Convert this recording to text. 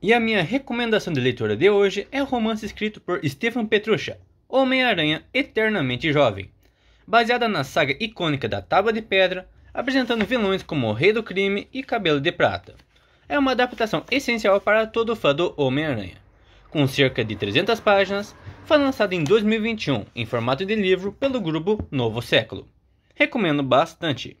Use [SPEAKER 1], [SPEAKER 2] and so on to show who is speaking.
[SPEAKER 1] E a minha recomendação de leitura de hoje é o romance escrito por Stefan Petruccia, Homem-Aranha Eternamente Jovem. Baseada na saga icônica da Tábua de Pedra, apresentando vilões como o Rei do Crime e Cabelo de Prata. É uma adaptação essencial para todo fã do Homem-Aranha. Com cerca de 300 páginas, foi lançado em 2021 em formato de livro pelo grupo Novo Século. Recomendo bastante.